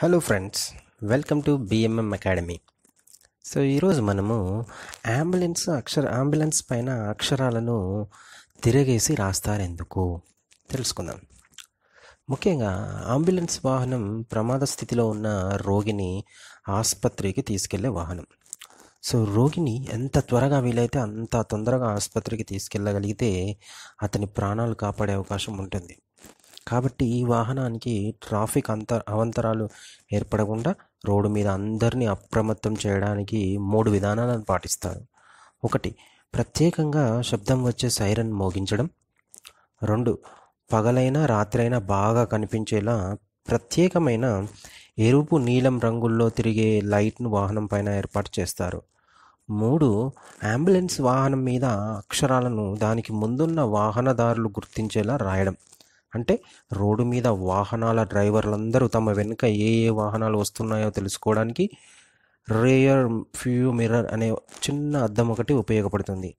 hello friends welcome to BMM academy so ఈరోజు మనము ambulance అక్షర ambulance పైన అక్షరాలను తిరగేసి రాస్తారెందుకు తెలుసుకుందాం ముఖ్యంగా అంబులెన్స్ వాహనం ప్రమాద స్థితిలో ఉన్న రోగిని ఆసుపత్రికి తీసుకెళ్లే వాహనం సో రోగిని ఎంత త్వరగా వీలైతే అంత తొందరగా ఆసుపత్రికి తీసుకెళ్ళగలిగితే అతని ప్రాణాలు కాపాడే అవకాశం ఉంటుంది కాబట్టి ఈ వాహనానికి ట్రాఫిక్ అంత అవంతరాలు ఏర్పడకుండా రోడ్డు మీద అందరినీ అప్రమత్తం చేయడానికి మూడు విధానాలను పాటిస్తారు ఒకటి ప్రత్యేకంగా శబ్దం వచ్చే సైరన్ మోగించడం రెండు పగలైనా రాత్రైనా బాగా కనిపించేలా ప్రత్యేకమైన ఎరుపు నీలం రంగుల్లో తిరిగే లైట్ను వాహనం పైన ఏర్పాటు చేస్తారు మూడు అంబులెన్స్ వాహనం మీద అక్షరాలను దానికి ముందున్న వాహనదారులు గుర్తించేలా రాయడం అంటే రోడ్డు మీద వాహనాల డ్రైవర్లందరూ తమ వెనుక ఏ ఏ వాహనాలు వస్తున్నాయో తెలుసుకోవడానికి రేయర్ ఫ్యూ మిర్రర్ అనే చిన్న అద్దం ఒకటి ఉపయోగపడుతుంది